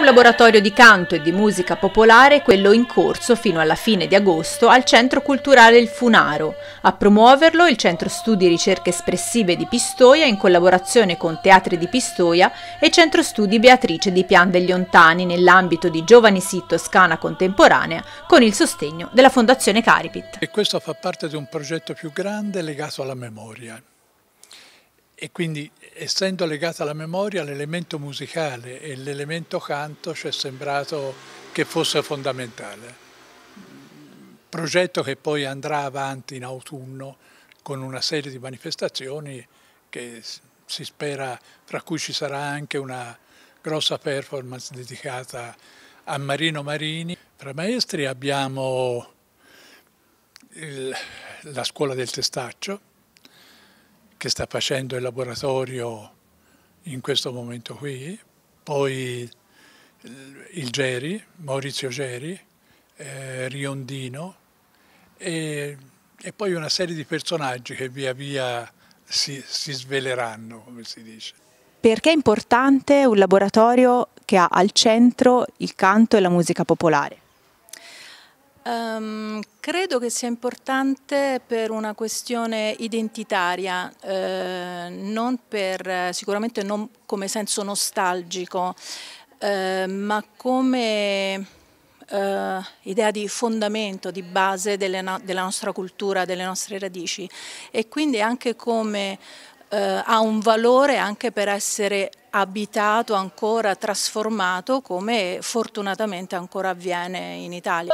un laboratorio di canto e di musica popolare quello in corso fino alla fine di agosto al Centro Culturale Il Funaro. A promuoverlo il Centro Studi Ricerche Espressive di Pistoia in collaborazione con Teatri di Pistoia e Centro Studi Beatrice di Pian degli Ontani nell'ambito di Giovani Sì Toscana Contemporanea con il sostegno della Fondazione Caripit. E questo fa parte di un progetto più grande legato alla memoria e quindi essendo legata alla memoria l'elemento musicale e l'elemento canto ci è sembrato che fosse fondamentale. Progetto che poi andrà avanti in autunno con una serie di manifestazioni che si spera, fra cui ci sarà anche una grossa performance dedicata a Marino Marini. Tra maestri abbiamo il, la scuola del testaccio, che sta facendo il laboratorio in questo momento qui, poi il Geri, Maurizio Geri, eh, Riondino e, e, poi una serie di personaggi che via via si, si sveleranno, come si dice. Perché è importante un laboratorio che ha al centro il canto e la musica popolare? Um, credo che sia importante per una questione identitaria, eh, non per, sicuramente non come senso nostalgico, eh, ma come eh, idea di fondamento, di base no della nostra cultura, delle nostre radici e quindi anche come eh, ha un valore anche per essere abitato ancora, trasformato come fortunatamente ancora avviene in Italia.